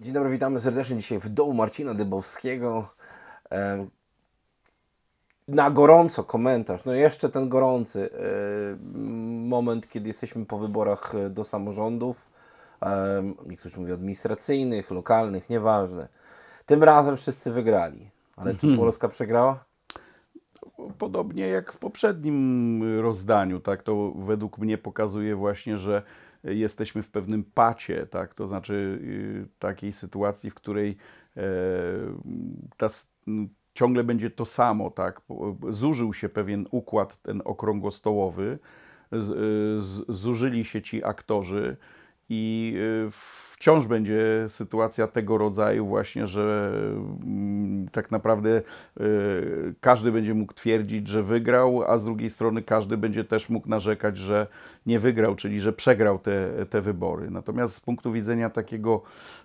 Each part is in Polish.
Dzień dobry, witamy serdecznie dzisiaj w dołu Marcina Dybowskiego. Na gorąco komentarz, no jeszcze ten gorący e, moment, kiedy jesteśmy po wyborach e, do samorządów. Niektórzy mówią administracyjnych, lokalnych, nieważne. Tym razem wszyscy wygrali, ale czy mhm. Polska przegrała? Podobnie jak w poprzednim rozdaniu, tak to według mnie pokazuje właśnie, że jesteśmy w pewnym pacie, tak? to znaczy y, takiej sytuacji, w której e, ta, ciągle będzie to samo, tak? E, zużył się pewien układ ten okrągłostołowy, z, e, z, zużyli się ci aktorzy i w wciąż będzie sytuacja tego rodzaju właśnie, że mm, tak naprawdę y, każdy będzie mógł twierdzić, że wygrał, a z drugiej strony każdy będzie też mógł narzekać, że nie wygrał, czyli że przegrał te, te wybory. Natomiast z punktu widzenia takiego,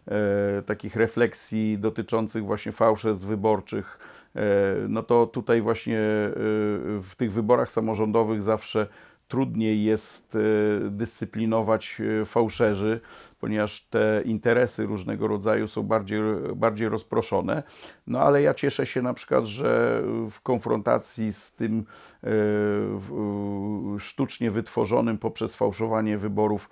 e, takich refleksji dotyczących właśnie fałszerstw wyborczych, e, no to tutaj właśnie e, w tych wyborach samorządowych zawsze trudniej jest e, dyscyplinować e, fałszerzy, ponieważ te interesy różnego rodzaju są bardziej, bardziej rozproszone. No ale ja cieszę się na przykład, że w konfrontacji z tym e, sztucznie wytworzonym poprzez fałszowanie wyborów,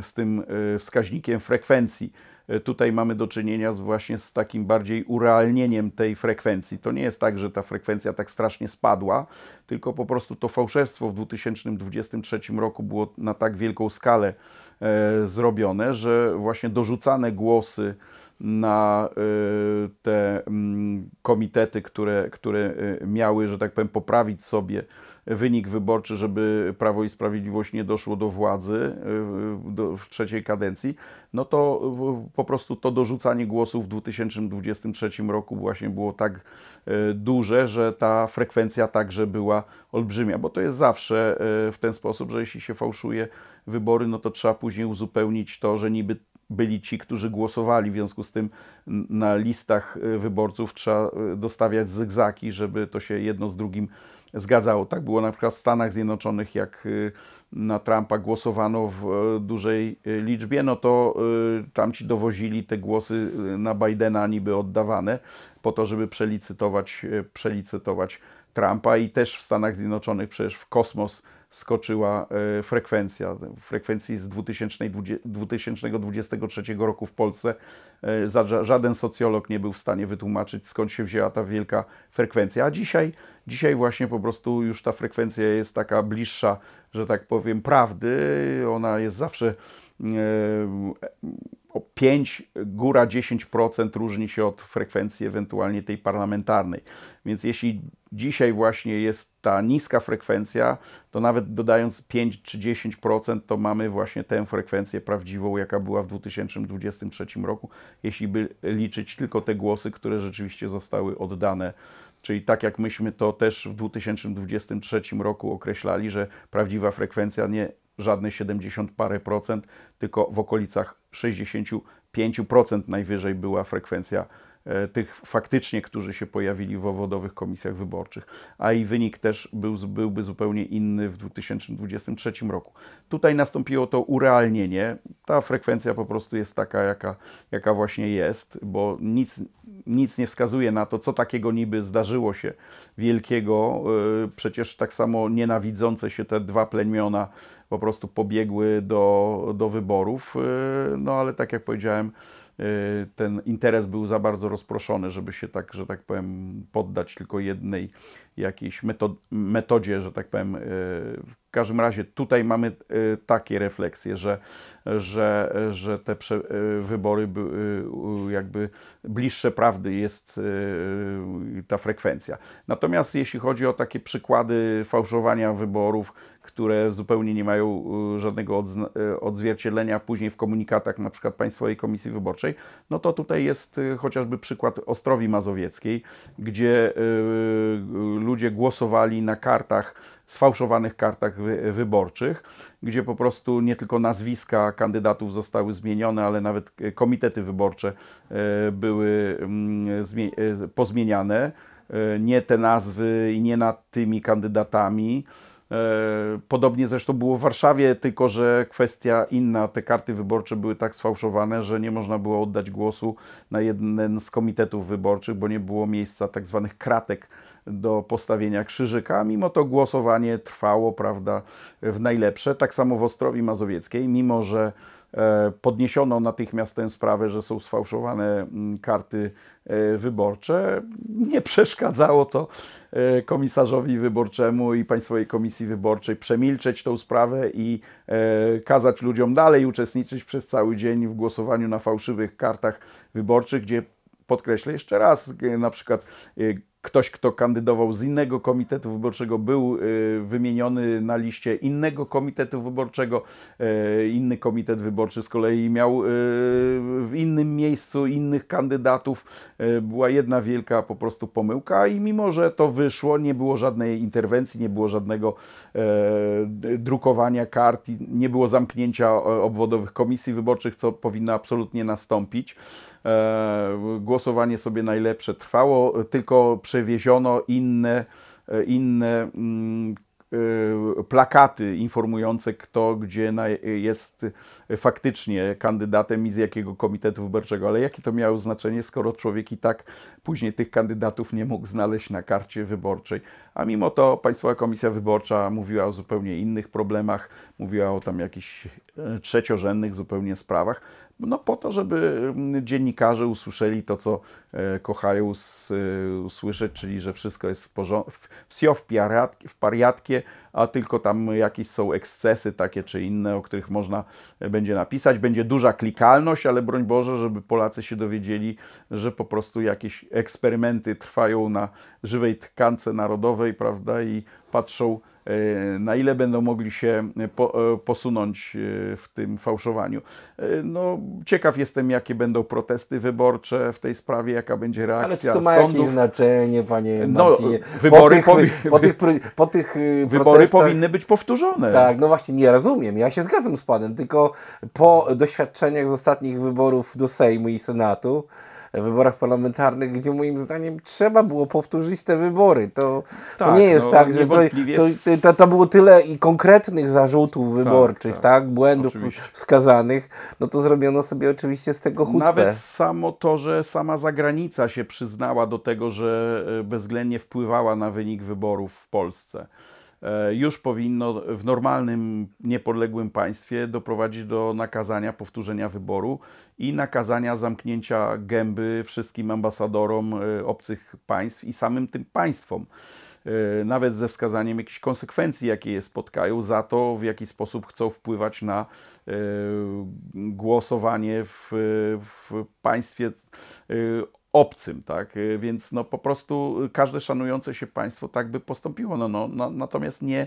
z tym wskaźnikiem frekwencji, E, tutaj mamy do czynienia z, właśnie z takim bardziej urealnieniem tej frekwencji. To nie jest tak, że ta frekwencja tak strasznie spadła, tylko po prostu to fałszerstwo w 2023 roku było na tak wielką skalę e, zrobione, że właśnie dorzucane głosy na e, te mm, komitety, które, które e, miały, że tak powiem, poprawić sobie wynik wyborczy, żeby Prawo i Sprawiedliwość nie doszło do władzy y, y, w trzeciej kadencji, no to po prostu to dorzucanie głosów w 2023 roku właśnie było tak y, duże, że ta frekwencja także była olbrzymia, bo to jest zawsze w ten sposób, że jeśli się fałszuje wybory, no to trzeba później uzupełnić to, że niby byli ci, którzy głosowali, w związku z tym na listach wyborców trzeba dostawiać zygzaki, żeby to się jedno z drugim zgadzało. Tak było na przykład w Stanach Zjednoczonych, jak y, na Trumpa głosowano w e, dużej e, liczbie, no to e, tamci dowozili te głosy na Bidena niby oddawane po to, żeby przelicytować, przelicytować Trumpa i też w Stanach Zjednoczonych przecież w kosmos skoczyła e, frekwencja. Frekwencji z 2023 roku w Polsce e, żaden socjolog nie był w stanie wytłumaczyć, skąd się wzięła ta wielka frekwencja. A dzisiaj, dzisiaj właśnie po prostu już ta frekwencja jest taka bliższa, że tak powiem, prawdy. Ona jest zawsze e, o 5, góra 10% różni się od frekwencji ewentualnie tej parlamentarnej. Więc jeśli dzisiaj właśnie jest ta niska frekwencja, to nawet dodając 5 czy 10%, to mamy właśnie tę frekwencję prawdziwą, jaka była w 2023 roku, jeśli by liczyć tylko te głosy, które rzeczywiście zostały oddane. Czyli tak jak myśmy to też w 2023 roku określali, że prawdziwa frekwencja nie żadne 70 parę procent, tylko w okolicach 65% najwyżej była frekwencja E, tych faktycznie, którzy się pojawili w owodowych komisjach wyborczych, a i wynik też był, byłby zupełnie inny w 2023 roku. Tutaj nastąpiło to urealnienie. Ta frekwencja po prostu jest taka, jaka, jaka właśnie jest, bo nic, nic nie wskazuje na to, co takiego niby zdarzyło się wielkiego. E, przecież tak samo nienawidzące się te dwa plemiona po prostu pobiegły do, do wyborów. E, no ale tak jak powiedziałem, Y, ten interes był za bardzo rozproszony, żeby się tak, że tak powiem, poddać tylko jednej jakiejś metodzie, że tak powiem, y, w każdym razie tutaj mamy y, takie refleksje, że, że, że te y, wybory y, jakby bliższe prawdy jest ta frekwencja. Natomiast jeśli chodzi o takie przykłady fałszowania wyborów, które zupełnie nie mają żadnego odzwierciedlenia później w komunikatach na przykład Państwowej Komisji Wyborczej, no to tutaj jest chociażby przykład Ostrowi Mazowieckiej, gdzie ludzie głosowali na kartach sfałszowanych kartach wy, wyborczych, gdzie po prostu nie tylko nazwiska kandydatów zostały zmienione, ale nawet e, komitety wyborcze e, były mm, e, pozmieniane. Nie te nazwy i nie nad tymi kandydatami. Podobnie zresztą było w Warszawie, tylko że kwestia inna, te karty wyborcze były tak sfałszowane, że nie można było oddać głosu na jeden z komitetów wyborczych, bo nie było miejsca tak zwanych kratek do postawienia krzyżyka. Mimo to głosowanie trwało, prawda, w najlepsze. Tak samo w Ostrowi Mazowieckiej, mimo że e, podniesiono natychmiast tę sprawę, że są sfałszowane mm, karty e, wyborcze. Nie przeszkadzało to e, komisarzowi wyborczemu i Państwowej Komisji Wyborczej przemilczeć tą sprawę i kazać ludziom dalej uczestniczyć przez cały dzień w głosowaniu na fałszywych kartach wyborczych, gdzie podkreślę jeszcze raz, na przykład ktoś, kto kandydował z innego komitetu wyborczego, był y, wymieniony na liście innego komitetu wyborczego. Y, inny komitet wyborczy z kolei miał y, w innym miejscu innych kandydatów. Była jedna wielka po prostu pomyłka, i mimo, że to wyszło, nie było żadnej interwencji, nie było żadnego e, drukowania kart, nie było zamknięcia e, obwodowych komisji wyborczych, co powinno absolutnie nastąpić. E, głosowanie sobie najlepsze trwało, tylko przewieziono inne, e, inne mm, e, plakaty informujące, kto gdzie jest faktycznie kandydatem i z jakiego komitetu wyborczego. Ale jakie to miało znaczenie, skoro człowiek i tak później tych kandydatów nie mógł znaleźć na karcie wyborczej? A mimo to Państwowa Komisja Wyborcza mówiła o zupełnie innych problemach, mówiła o tam jakichś trzeciorzędnych zupełnie sprawach no po to, żeby mm, dziennikarze usłyszeli to, co e, kochają e, usłyszeć, czyli że wszystko jest w porządku, w, w, w pariatkie, a tylko tam jakieś są ekscesy takie czy inne, o których można e, będzie napisać. Będzie duża klikalność, ale broń Boże, żeby Polacy się dowiedzieli, że po prostu jakieś eksperymenty trwają na żywej tkance narodowej, prawda, i patrzą e, na ile będą mogli się e, po, posunąć w tym fałszowaniu. No, ciekaw jestem, jakie będą protesty wyborcze w tej sprawie, jaka będzie reakcja Ale czy to ma sądów. jakieś znaczenie, panie no, Marcinie? No, wybory, po tych, po tych, po tych protestach powinny tak... być powtórzone. Tak, no właśnie, nie rozumiem. Ja się zgadzam z panem, tylko po doświadczeniach z ostatnich wyborów do Sejmu i Senatu, wyborach parlamentarnych, gdzie moim zdaniem trzeba było powtórzyć te wybory. To, tak, to nie jest no, tak, że to, to, to, to, było tyle i konkretnych zarzutów tak, wyborczych, tak, tak, tak błędów oczywiście. wskazanych, no to zrobiono sobie oczywiście z tego hucpę. Nawet samo to, że sama zagranica się przyznała do tego, że e, bezwzględnie wpływała na wynik wyborów w Polsce. E, już powinno w normalnym, niepodległym państwie doprowadzić do nakazania powtórzenia wyboru i nakazania zamknięcia gęby wszystkim ambasadorom e, obcych państw i samym tym państwom. E, nawet ze wskazaniem jakichś konsekwencji, jakie je spotkają, za to, w jaki sposób chcą wpływać na głosowanie w, w państwie obcym, tak? Y, więc no po prostu każde szanujące się państwo tak by postąpiło. No, no, no, natomiast nie,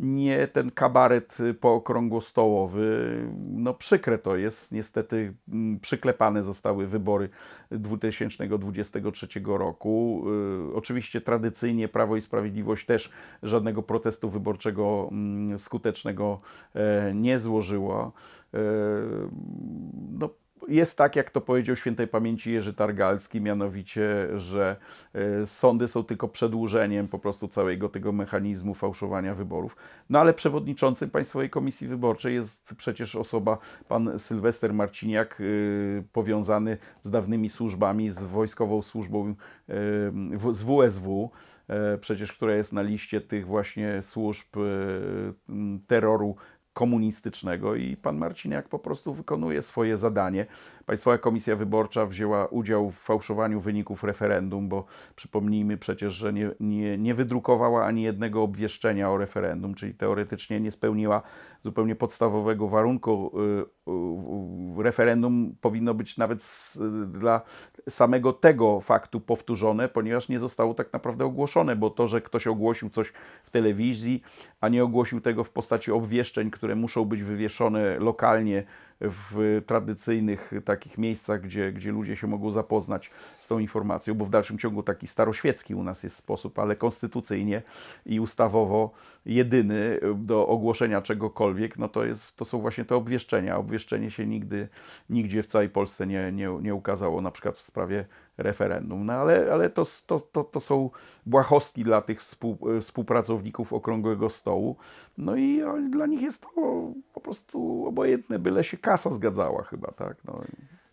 nie ten kabaret y, pookrągłostołowy. No przykre to jest. Niestety mm, przyklepane zostały wybory 2023 roku. Y, oczywiście tradycyjnie Prawo i Sprawiedliwość też żadnego protestu wyborczego mm, skutecznego e, nie złożyło. E, no jest tak, jak to powiedział świętej pamięci Jerzy Targalski, mianowicie, że e, sądy są tylko przedłużeniem po prostu całego tego mechanizmu fałszowania wyborów. No ale przewodniczącym Państwowej Komisji Wyborczej jest przecież osoba, pan Sylwester Marciniak, e, powiązany z dawnymi służbami, z wojskową służbą, e, z WSW przecież która jest na liście tych właśnie służb terroru komunistycznego i pan Marciniak po prostu wykonuje swoje zadanie. Państwowa Komisja Wyborcza wzięła udział w fałszowaniu wyników referendum, bo przypomnijmy przecież, że nie, nie, nie wydrukowała ani jednego obwieszczenia o referendum, czyli teoretycznie nie spełniła zupełnie podstawowego warunku y, y, referendum powinno być nawet y, dla samego tego faktu powtórzone, ponieważ nie zostało tak naprawdę ogłoszone, bo to, że ktoś ogłosił coś w telewizji, a nie ogłosił tego w postaci obwieszczeń, które muszą być wywieszone lokalnie w tradycyjnych takich miejscach, gdzie, gdzie ludzie się mogą zapoznać z tą informacją, bo w dalszym ciągu taki staroświecki u nas jest sposób, ale konstytucyjnie i ustawowo jedyny do ogłoszenia czegokolwiek, no to, jest, to są właśnie te obwieszczenia. Obwieszczenie się nigdy, nigdzie w całej Polsce nie, nie, nie ukazało, na przykład w sprawie referendum. No ale, ale to, to, to, to są błahostki dla tych współ, współpracowników okrągłego stołu. No i dla nich jest to po prostu obojętne, byle się kasa zgadzała chyba, tak? No.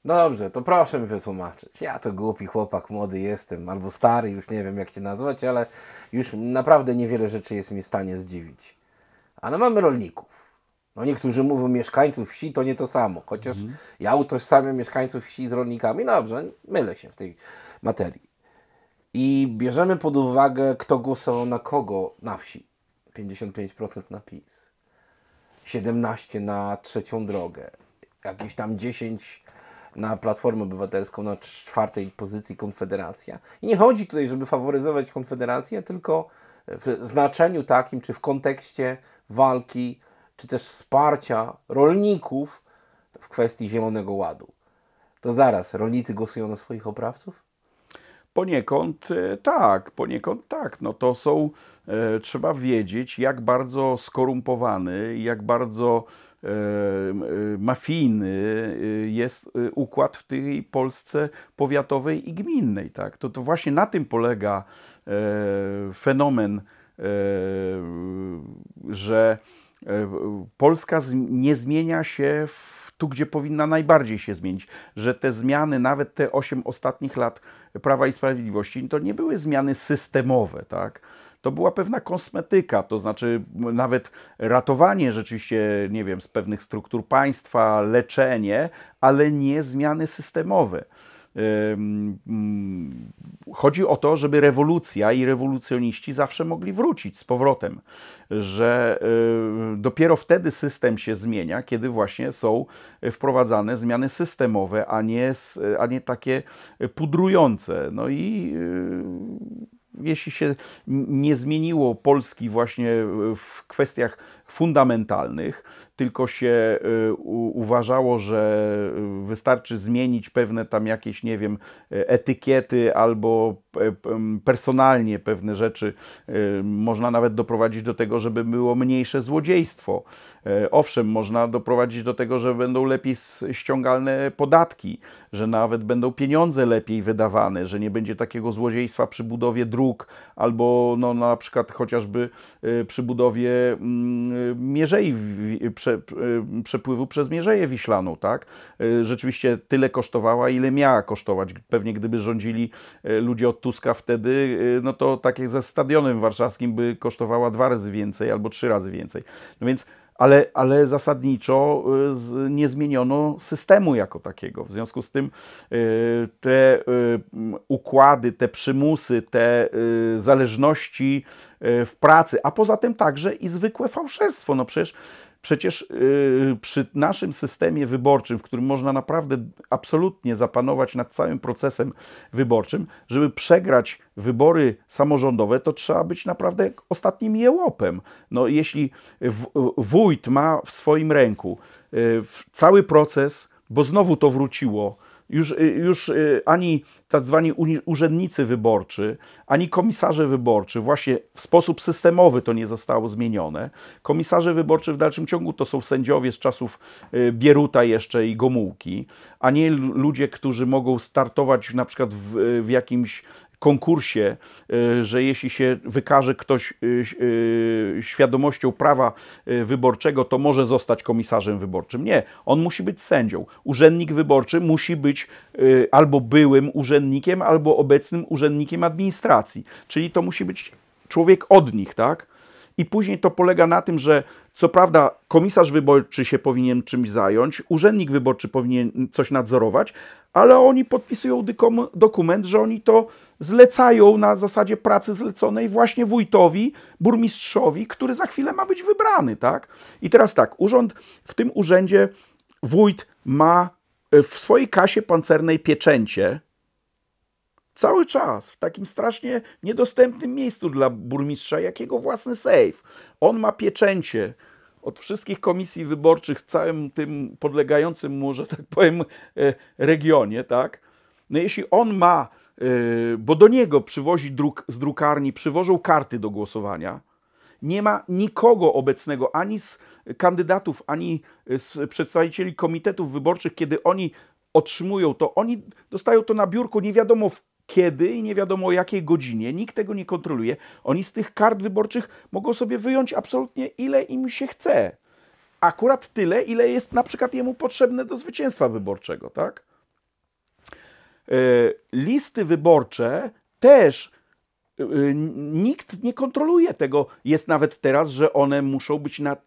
Dobrze, to proszę mi wytłumaczyć. Ja to głupi chłopak, młody jestem, albo stary, już nie wiem jak cię nazwać, ale już naprawdę niewiele rzeczy jest mi w stanie zdziwić. Ale mamy rolników no niektórzy mówią mieszkańców wsi to nie to samo, chociaż mhm. ja utożsamiam mieszkańców wsi z rolnikami. No dobrze, mylę się w tej materii. I bierzemy pod uwagę, kto głosował na kogo na wsi. 55% na PiS, 17% na trzecią drogę, jakieś tam 10 na Platformę Obywatelską, na czwartej pozycji Konfederacja. I nie chodzi tutaj, żeby faworyzować Konfederację, tylko w znaczeniu takim, czy w kontekście walki czy też wsparcia rolników w kwestii Zielonego Ładu. To zaraz, rolnicy głosują na swoich oprawców? Poniekąd e, tak, poniekąd tak. No to są, e, trzeba wiedzieć, jak bardzo skorumpowany, jak bardzo e, e mafijny e, jest układ w tej Polsce powiatowej i gminnej. Tak? To, to właśnie na tym polega e, fenomen, że E, Polska nie zmienia się tu, gdzie powinna najbardziej się zmienić, że te zmiany, nawet te 8 ostatnich lat Prawa i Sprawiedliwości, to nie były zmiany systemowe, tak? to była pewna kosmetyka, to znaczy nawet ratowanie rzeczywiście, nie wiem, z pewnych struktur państwa, leczenie, ale nie zmiany systemowe. Mm, chodzi o to, żeby rewolucja i rewolucjoniści zawsze mogli wrócić z powrotem, że e, dopiero wtedy system się zmienia, kiedy właśnie są wprowadzane zmiany systemowe, a nie, a nie takie pudrujące. No i e, jeśli się nie zmieniło Polski właśnie w kwestiach fundamentalnych, tylko się y, uważało, że y, wystarczy zmienić pewne tam jakieś, nie wiem, etykiety albo personalnie pewne rzeczy. Y, można nawet doprowadzić do tego, żeby było mniejsze złodziejstwo. Owszem, można doprowadzić do tego, że będą lepiej ściągalne podatki, że nawet będą pieniądze lepiej wydawane, że nie będzie takiego złodziejstwa przy budowie dróg albo no, na przykład chociażby przy budowie mm, mierzei, prze, y, przepływu przez Mierzeję Wiślaną, tak? Y, rzeczywiście tyle kosztowała, ile miała kosztować. Pewnie gdyby rządzili y, ludzie od Tuska wtedy, no to tak jak ze Stadionem Warszawskim by kosztowała dwa razy więcej albo trzy razy więcej. No więc ale, ale zasadniczo y, nie zmieniono systemu jako takiego. W związku z tym y, te y, układy, te przymusy, te zależności w pracy, a poza tym także i zwykłe fałszerstwo. No przecież Przecież y, przy naszym systemie wyborczym, w którym można naprawdę absolutnie zapanować nad całym procesem wyborczym, żeby przegrać wybory samorządowe, to trzeba być naprawdę ostatnim jełopem. No, jeśli wójt ma w swoim ręku y, cały proces, bo znowu to wróciło, już, y, już ani tak zwani urzędnicy wyborczy, ani komisarze wyborczy, właśnie w sposób systemowy to nie zostało zmienione. Komisarze wyborczy w dalszym ciągu to są sędziowie z czasów y, Bieruta jeszcze i Gomułki, a nie ludzie, którzy mogą startować na przykład w, y, w jakimś konkursie, y, że jeśli się wykaże ktoś świadomością prawa wyborczego, to może zostać komisarzem wyborczym. Nie, on musi być sędzią. Urzędnik wyborczy musi być albo byłym urzędnikiem, urzędnikiem albo obecnym urzędnikiem administracji. Czyli to musi być człowiek od nich, tak? I później to polega na tym, że co prawda komisarz wyborczy się powinien czymś zająć, urzędnik wyborczy powinien coś nadzorować, ale oni podpisują dokument, że oni to zlecają na zasadzie pracy zleconej właśnie wójtowi, burmistrzowi, który za chwilę ma być wybrany, tak? I teraz tak, urząd, w tym urzędzie wójt ma e, w swojej kasie pancernej pieczęcie, Cały czas w takim strasznie niedostępnym miejscu dla burmistrza, jak jego własny sejf. On ma pieczęcie od wszystkich komisji wyborczych w całym tym podlegającym mu, że tak powiem, e, regionie, tak? No jeśli on ma, e, bo do niego przywozi druk, z drukarni, przywożą karty do głosowania, nie ma nikogo obecnego, ani z kandydatów, ani z przedstawicieli komitetów wyborczych, kiedy oni otrzymują to, oni dostają to na biurku, nie wiadomo w kiedy i nie wiadomo o jakiej godzinie. Nikt tego nie kontroluje. Oni z tych kart wyborczych mogą sobie wyjąć absolutnie ile im się chce. Akurat tyle, ile jest na przykład jemu potrzebne do zwycięstwa wyborczego, tak? E, listy wyborcze też e, nikt nie kontroluje tego. Jest nawet teraz, że one muszą być na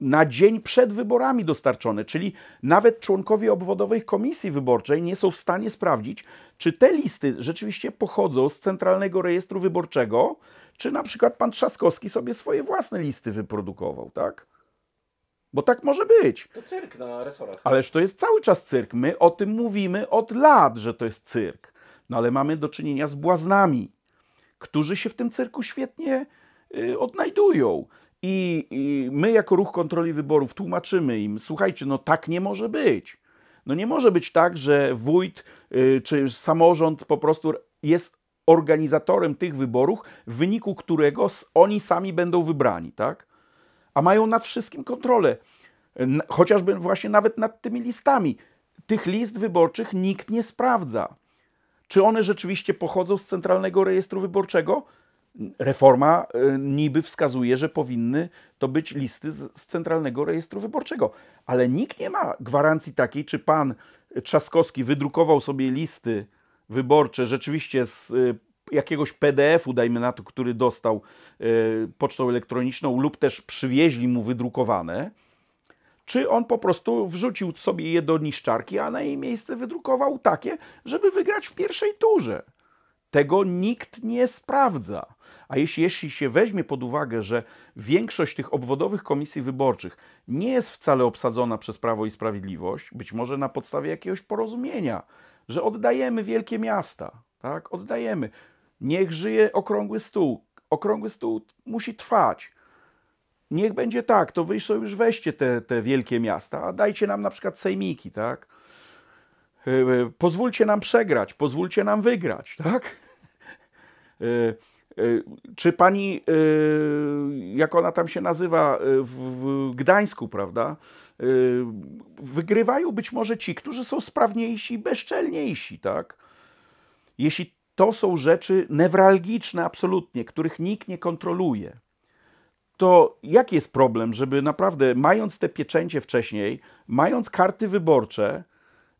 na dzień przed wyborami dostarczone, czyli nawet członkowie obwodowej komisji wyborczej nie są w stanie sprawdzić, czy te listy rzeczywiście pochodzą z Centralnego Rejestru Wyborczego, czy na przykład pan Trzaskowski sobie swoje własne listy wyprodukował, tak? Bo tak może być. To cyrk na resorach. Ależ to jest cały czas cyrk. My o tym mówimy od lat, że to jest cyrk. No ale mamy do czynienia z błaznami, którzy się w tym cyrku świetnie y, odnajdują. I, I, my, jako ruch kontroli wyborów, tłumaczymy im: słuchajcie, no tak nie może być. No nie może być tak, że wójt y, czy samorząd po prostu jest organizatorem tych wyborów, w wyniku którego oni sami będą wybrani, tak? A mają nad wszystkim kontrolę, chociażby właśnie nawet nad tymi listami. Tych list wyborczych nikt nie sprawdza. Czy one rzeczywiście pochodzą z Centralnego Rejestru Wyborczego? reforma e, niby wskazuje, że powinny to być listy z, Centralnego Rejestru Wyborczego. Ale nikt nie ma gwarancji takiej, czy pan Trzaskowski wydrukował sobie listy wyborcze rzeczywiście z e, jakiegoś PDF-u, dajmy na to, który dostał e, pocztą elektroniczną, lub też przywieźli mu wydrukowane, czy on po prostu wrzucił sobie je do niszczarki, a na jej miejsce wydrukował takie, żeby wygrać w pierwszej turze. Tego nikt nie sprawdza. A jeśli, jeśli się weźmie pod uwagę, że większość tych obwodowych komisji wyborczych nie jest wcale obsadzona przez Prawo i Sprawiedliwość, być może na podstawie jakiegoś porozumienia, że oddajemy wielkie miasta, tak? Oddajemy. Niech żyje okrągły stół. Okrągły stół musi trwać. Niech będzie tak, to wy sobie już weźcie te, te wielkie miasta, a dajcie nam na przykład sejmiki, tak? Y, y, pozwólcie nam przegrać, pozwólcie nam wygrać, tak? Y, czy pani, jak ona tam się nazywa, w Gdańsku, prawda? Wygrywają być może ci, którzy są sprawniejsi i bezczelniejsi, tak? Jeśli to są rzeczy newralgiczne absolutnie, których nikt nie kontroluje, to jaki jest problem, żeby naprawdę, mając te pieczęcie wcześniej, mając karty wyborcze,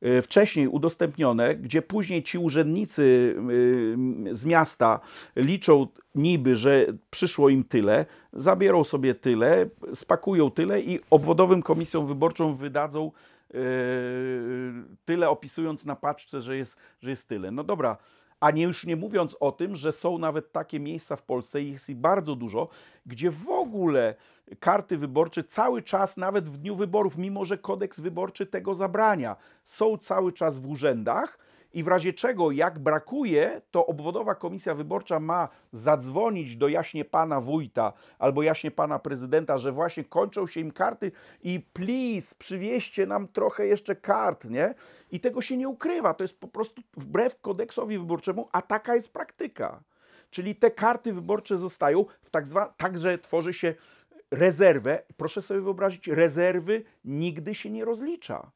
Y, wcześniej udostępnione, gdzie później ci urzędnicy y, z miasta liczą niby, że przyszło im tyle, zabiorą sobie tyle, spakują tyle i obwodowym komisją wyborczą wydadzą y, tyle, opisując na paczce, że jest, że jest tyle. No dobra, a nie już nie mówiąc o tym, że są nawet takie miejsca w Polsce, jest ich bardzo dużo, gdzie w ogóle karty wyborcze cały czas, nawet w dniu wyborów, mimo że kodeks wyborczy tego zabrania, są cały czas w urzędach i w razie czego, jak brakuje, to obwodowa komisja wyborcza ma zadzwonić do jaśnie pana wójta albo jaśnie pana prezydenta, że właśnie kończą się im karty i please, przywieźcie nam trochę jeszcze kart, nie? I tego się nie ukrywa. To jest po prostu wbrew kodeksowi wyborczemu, a taka jest praktyka. Czyli te karty wyborcze zostają w tak także tworzy się rezerwę. Proszę sobie wyobrazić, rezerwy nigdy się nie rozlicza.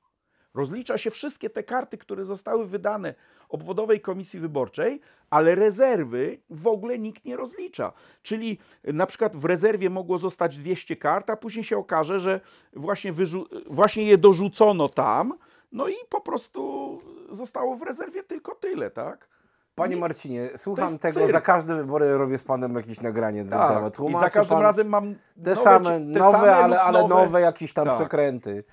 Rozlicza się wszystkie te karty, które zostały wydane obwodowej komisji wyborczej, ale rezerwy w ogóle nikt nie rozlicza. Czyli na przykład w rezerwie mogło zostać 200 kart, a później się okaże, że właśnie, właśnie je dorzucono tam, no i po prostu zostało w rezerwie tylko tyle, tak? Panie Marcinie, słucham tego, za każde wybory robię z panem jakieś nagranie na tak, temat. I za każdym razem mam te same, te nowe, same ale, ale nowe. nowe jakieś tam tak. przekręty.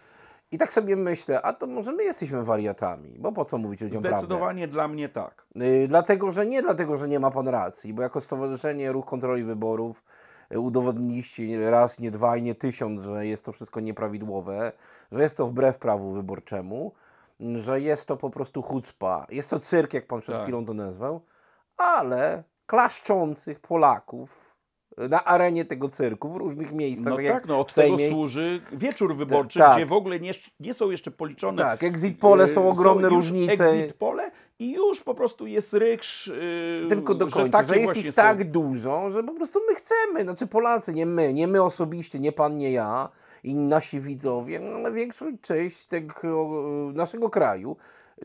I tak sobie myślę, a to może my jesteśmy wariatami, bo po co mówić ludziom Zdecydowanie prawdę? Zdecydowanie dla mnie tak. Yy, dlatego, że nie dlatego, że nie ma pan racji, bo jako Stowarzyszenie Ruch Kontroli Wyborów yy, udowodniliście raz, nie dwa i nie tysiąc, że jest to wszystko nieprawidłowe, że jest to wbrew prawu wyborczemu, yy, że jest to po prostu chucpa, jest to cyrk, jak pan przed tak. chwilą to nazwał, ale klaszczących Polaków na arenie tego cyrku, w różnych miejscach. No tak, tak no od tego służy wieczór wyborczy, tak. gdzie w ogóle nie, nie, są jeszcze policzone. Tak, exit pole są y, ogromne są różnice. Exit pole i już po prostu jest ryksz. Yy, Tylko do końca, że, że jest ich tak są... tak dużo, że po prostu my chcemy, znaczy Polacy, nie my, nie my osobiście, nie pan, nie ja i nasi widzowie, no, ale większość część tego y, naszego kraju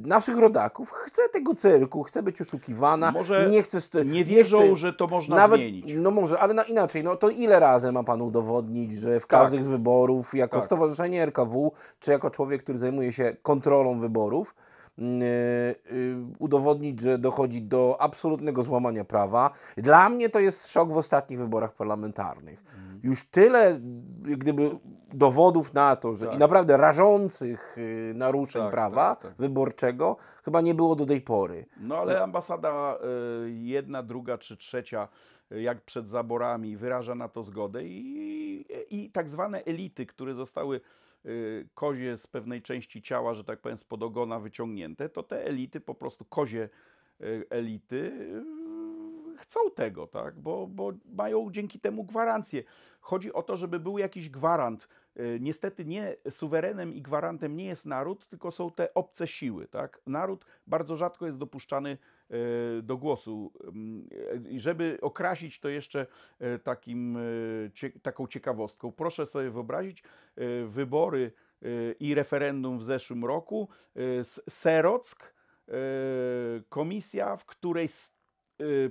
naszych rodaków chce tego cyrku, chce być oszukiwana, może nie chce... St- nie wierzą, nie chce, że to można nawet, zmienić. No może, ale na, inaczej, no to ile razy ma Pan udowodnić, że w każdym tak. z wyborów, jako tak. Stowarzyszenie RKW, czy jako człowiek, który zajmuje się kontrolą wyborów, Yy, yy, udowodnić, że dochodzi do absolutnego złamania prawa. Dla mnie to jest szok w ostatnich wyborach parlamentarnych. Mm. Już tyle, gdyby dowodów na to, że tak. i naprawdę rażących y, naruszeń tak, prawa tak, tak, wyborczego chyba nie było do tej pory. No ale ambasada y, jedna, druga czy trzecia y, jak przed zaborami wyraża na to zgodę i, i tak zwane elity, które zostały kozie z pewnej części ciała, że tak powiem, spod ogona wyciągnięte, to te elity po prostu kozie elity chcą tego, tak? bo, bo mają dzięki temu gwarancję. Chodzi o to, żeby był jakiś gwarant Y, niestety nie suwerenem i gwarantem nie jest naród, tylko są te obce siły. Tak? Naród bardzo rzadko jest dopuszczany y, do głosu. Mm, y, żeby okrasić to jeszcze takim, taką ciekawostką, proszę sobie wyobrazić wybory i referendum w zeszłym roku z Serock, komisja, w której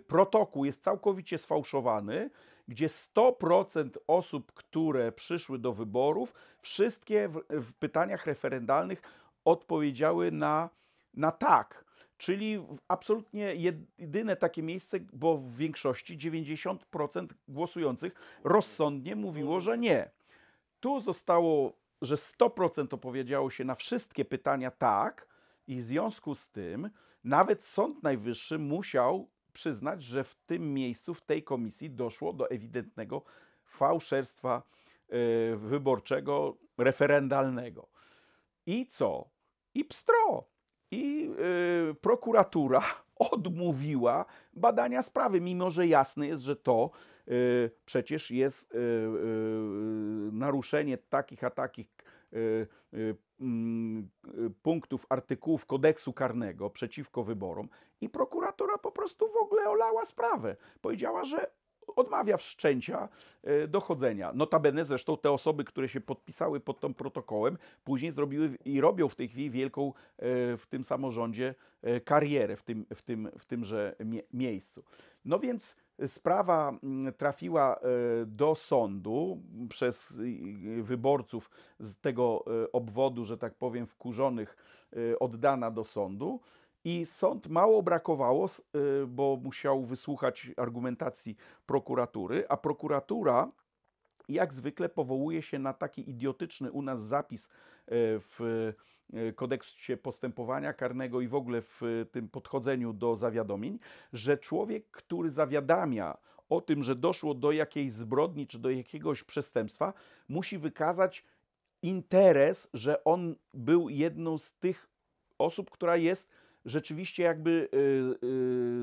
protokół jest całkowicie sfałszowany, gdzie 100% osób, które przyszły do wyborów, wszystkie w, w pytaniach referendalnych odpowiedziały na, na tak. Czyli absolutnie jedyne takie miejsce, bo w większości 90% głosujących rozsądnie mówiło, że nie. Tu zostało, że 100% opowiedziało się na wszystkie pytania tak, i w związku z tym nawet Sąd Najwyższy musiał przyznać, że w tym miejscu, w tej komisji doszło do ewidentnego fałszerstwa e, wyborczego, referendalnego. I co? I pstro. I yy, prokuratura odmówiła badania sprawy, mimo że jasne jest, że to yy, przecież jest yy, naruszenie takich a takich Y, y, mm, y, punktów, artykułów kodeksu karnego przeciwko wyborom i prokuratura po prostu w ogóle olała sprawę. Powiedziała, że odmawia wszczęcia dochodzenia. Notabene zresztą te osoby, które się podpisały pod tą protokołem, później zrobiły i robią w tej chwili wielką w tym samorządzie karierę, w tym, w tym, w tymże mie miejscu. No więc Sprawa mm, trafiła e, do sądu przez wyborców z tego e, obwodu, że tak powiem, wkurzonych, e, oddana do sądu. I sąd mało brakowało, bo musiał wysłuchać argumentacji prokuratury, a prokuratura jak zwykle powołuje się na taki idiotyczny u nas zapis E, w e, kodeksie postępowania karnego i w ogóle w e, tym podchodzeniu do zawiadomień, że człowiek, który zawiadamia o tym, że doszło do jakiejś zbrodni czy do jakiegoś przestępstwa, musi wykazać interes, że on był jedną z tych osób, która jest rzeczywiście jakby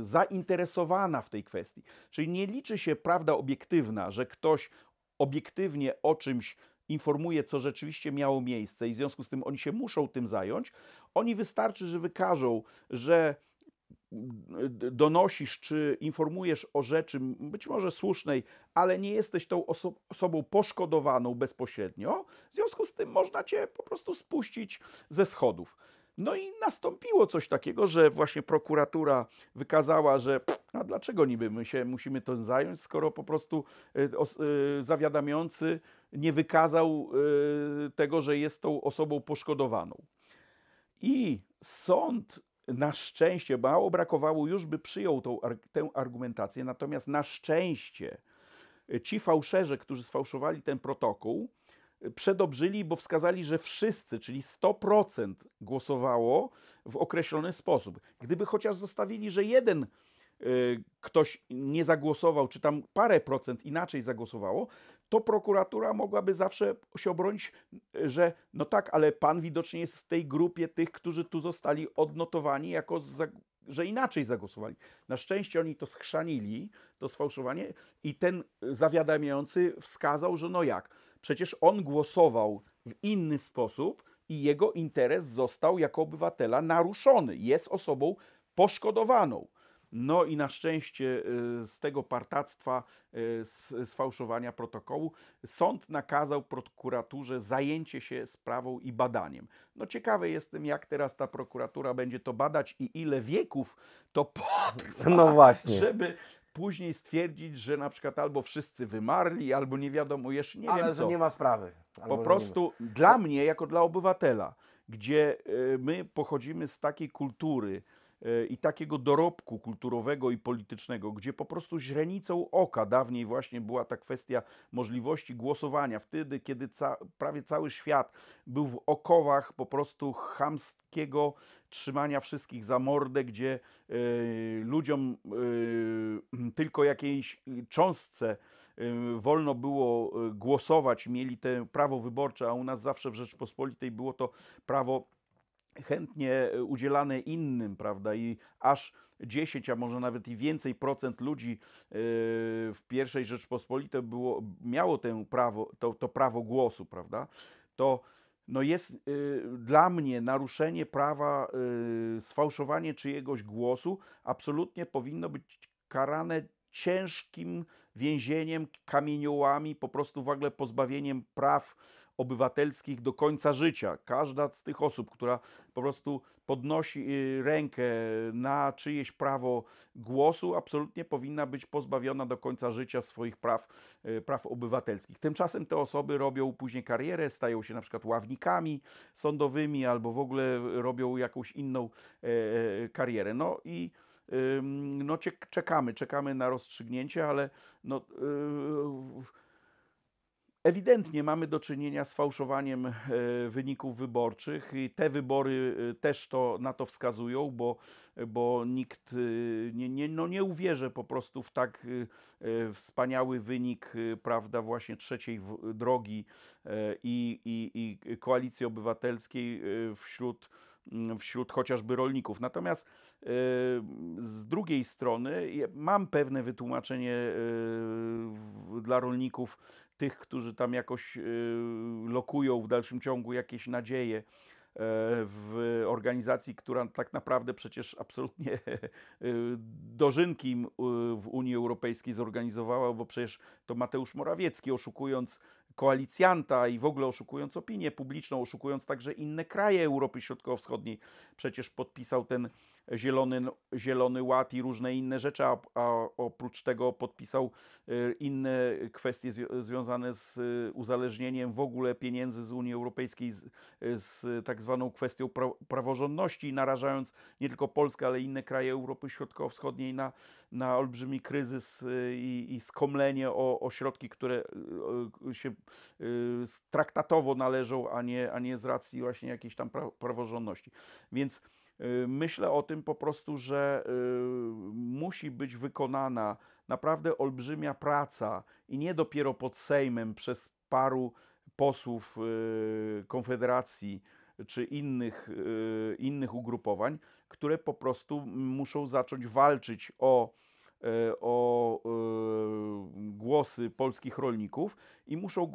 zainteresowana w tej kwestii. Czyli nie liczy się prawda obiektywna, że ktoś obiektywnie o czymś informuje, co rzeczywiście miało miejsce i w związku z tym oni się muszą tym zająć, oni wystarczy, że wykażą, że donosisz czy informujesz o rzeczy być może słusznej, ale nie jesteś tą oso osobą poszkodowaną bezpośrednio, w związku z tym można cię po prostu spuścić ze schodów. No i nastąpiło coś takiego, że właśnie prokuratura wykazała, że a dlaczego niby my się musimy to zająć, skoro po prostu y, y, zawiadamiający nie wykazał y, tego, że jest tą osobą poszkodowaną. I sąd na szczęście, mało brakowało już, by przyjął tą, tę argumentację, natomiast na szczęście ci fałszerze, którzy sfałszowali ten protokół, przedobrzyli, bo wskazali, że wszyscy, czyli 100% głosowało w określony sposób. Gdyby chociaż zostawili, że jeden y, ktoś nie zagłosował, czy tam parę procent inaczej zagłosowało, to prokuratura mogłaby zawsze się obronić, y, że no tak, ale pan widocznie jest w tej grupie tych, którzy tu zostali odnotowani jako że inaczej zagłosowali. Na szczęście oni to schrzanili, to sfałszowanie i ten zawiadamiający wskazał, że no jak, Przecież on głosował w inny sposób i jego interes został jako obywatela naruszony. Jest osobą poszkodowaną. No i na szczęście y, z tego partactwa, y, z fałszowania protokołu, sąd nakazał prokuraturze zajęcie się sprawą i badaniem. No ciekawy jestem, jak teraz ta prokuratura będzie to badać i ile wieków to potrwa, no właśnie. żeby później stwierdzić, że na przykład albo wszyscy wymarli, albo nie wiadomo jeszcze, nie Ale wiem że co. nie ma sprawy. Po prostu dla mnie, jako dla obywatela, gdzie y, my pochodzimy z takiej kultury, E, i takiego dorobku kulturowego i politycznego, gdzie po prostu źrenicą oka dawniej właśnie była ta kwestia możliwości głosowania, wtedy kiedy ca prawie cały świat był w okowach po prostu chamskiego trzymania wszystkich za mordę, gdzie y, ludziom y, tylko jakiejś cząstce wolno było głosować, mieli te prawo wyborcze, a u nas zawsze w Rzeczpospolitej było to prawo chętnie e, udzielane innym, prawda? I aż 10, a może nawet i więcej procent ludzi e, w pierwszej Rzeczpospolitej było, miało ten prawo, to, to prawo głosu, prawda? To no jest y, dla mnie naruszenie prawa, y, sfałszowanie czyjegoś głosu absolutnie powinno być karane ciężkim więzieniem, kamieniołami, po prostu w ogóle pozbawieniem praw obywatelskich do końca życia. Każda z tych osób, która po prostu podnosi y, rękę na czyjeś prawo głosu, absolutnie powinna być pozbawiona do końca życia swoich praw, y, praw obywatelskich. Tymczasem te osoby robią później karierę, stają się na przykład ławnikami sądowymi albo w ogóle robią jakąś inną e, e, karierę. No i no, czekamy, czekamy na rozstrzygnięcie, ale no, yy, Ewidentnie mamy do czynienia z fałszowaniem e, wyników wyborczych i te wybory e, też to, na to wskazują, bo, bo nikt e, nie, nie, no nie uwierzy po prostu w tak wspaniały wynik, prawda, właśnie trzeciej drogi i, i, i koalicji obywatelskiej wśród mm, wśród chociażby rolników. Natomiast z drugiej strony mam pewne wytłumaczenie dla rolników tych, którzy tam jakoś y, lokują w dalszym ciągu jakieś nadzieje e, w organizacji, która tak naprawdę przecież absolutnie e, dożynkim w Unii Europejskiej zorganizowała, bo przecież to Mateusz Morawiecki oszukując koalicjanta i w ogóle oszukując opinię publiczną, oszukując także inne kraje Europy Środkowo-Wschodniej, przecież podpisał ten Zielony, Zielony Ład i różne inne rzeczy, a, a oprócz tego podpisał y, inne kwestie związane z y, uzależnieniem w ogóle pieniędzy z Unii Europejskiej z, z tak zwaną kwestią pra, praworządności, narażając nie tylko Polskę, ale inne kraje Europy Środkowo-Wschodniej na, na olbrzymi kryzys y, i, i skomlenie o, o środki, które się traktatowo należą, a nie, a nie z racji właśnie jakiejś tam praworządności. Więc Y, myślę o tym po prostu, że y, musi być wykonana naprawdę olbrzymia praca i nie dopiero pod Sejmem przez paru posłów y, Konfederacji czy innych, innych ugrupowań, które po prostu muszą zacząć walczyć o, o głosy polskich rolników i muszą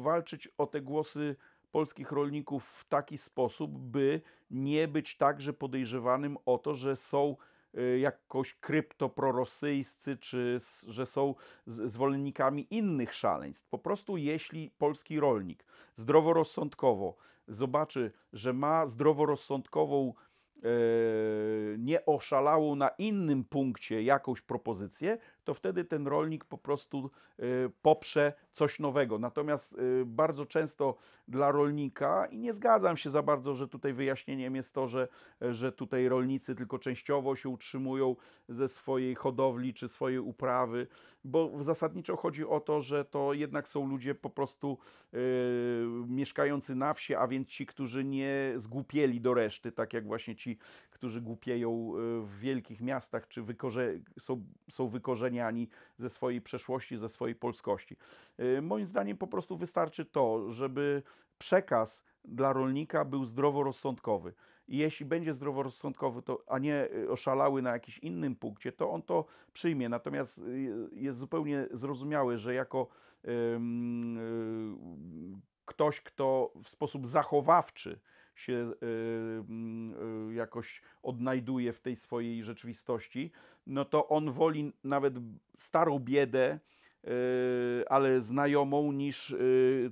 walczyć o te głosy polskich rolników w taki sposób, by nie być także podejrzewanym o to, że są y, jakoś kryptoprorosyjscy, czy że są zwolennikami innych szaleństw. Po prostu jeśli polski rolnik zdroworozsądkowo zobaczy, że ma zdroworozsądkową e, nie oszalałą na innym punkcie jakąś propozycję, to wtedy ten rolnik po prostu y, poprze coś nowego. Natomiast y, bardzo często dla rolnika, i nie zgadzam się za bardzo, że tutaj wyjaśnieniem jest to, że, że tutaj rolnicy tylko częściowo się utrzymują ze swojej hodowli czy swojej uprawy, bo zasadniczo chodzi o to, że to jednak są ludzie po prostu yy, mieszkający na wsi, a więc ci, którzy nie zgłupieli do reszty, tak jak właśnie ci którzy głupieją e, w wielkich miastach, czy wykorze- są, są wykorzeniani ze swojej przeszłości, ze swojej polskości. E, moim zdaniem po prostu wystarczy to, żeby przekaz dla rolnika był zdroworozsądkowy. I jeśli będzie zdroworozsądkowy, to, a nie e, oszalały na jakimś innym punkcie, to on to przyjmie. Natomiast jest zupełnie zrozumiałe, że jako yy, yy, ktoś, kto w sposób zachowawczy się y, y, jakoś odnajduje w tej swojej rzeczywistości, no to on woli nawet starą biedę, y, ale znajomą niż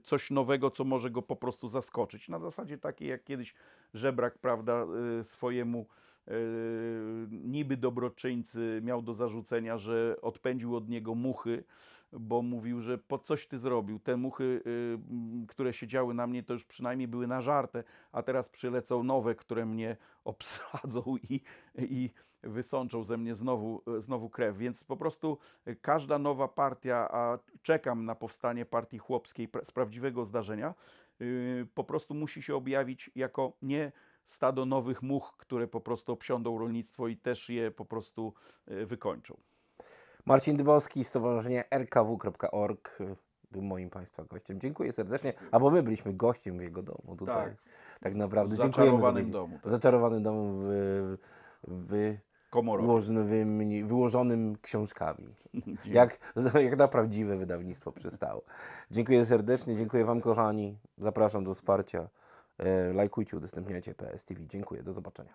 coś nowego, co może go po prostu zaskoczyć. Na zasadzie takiej jak kiedyś żebrak, prawda, swojemu Yy, niby dobroczyńcy miał do zarzucenia, że odpędził od niego muchy, bo mówił, że po coś ty zrobił. Te muchy, yy, które siedziały na mnie, to już przynajmniej były na żartę, a teraz przylecą nowe, które mnie obsadzą i, i wysączą ze mnie znowu, yy, znowu krew. Więc po prostu każda nowa partia, a czekam na powstanie partii chłopskiej z prawdziwego zdarzenia, po prostu musi się objawić jako nie stado nowych much, które po prostu obsiądą rolnictwo i też je po prostu e, wykończą. Marcin Dybowski, Stowarzyszenie rkw.org był moim Państwa gościem. Dziękuję serdecznie, albo my byliśmy gościem w jego domu tutaj. Tak, tak naprawdę. Zaczarowanym Dziękujemy domu. Tak. Zaczarowanym domu w, w wyłożonym, wyłożonym książkami. jak, jak na prawdziwe wydawnictwo przystało. Dziękuję serdecznie, dziękuję Wam kochani. Zapraszam do wsparcia. E, lajkujcie, udostępniajcie PSTV. Dziękuję, do zobaczenia.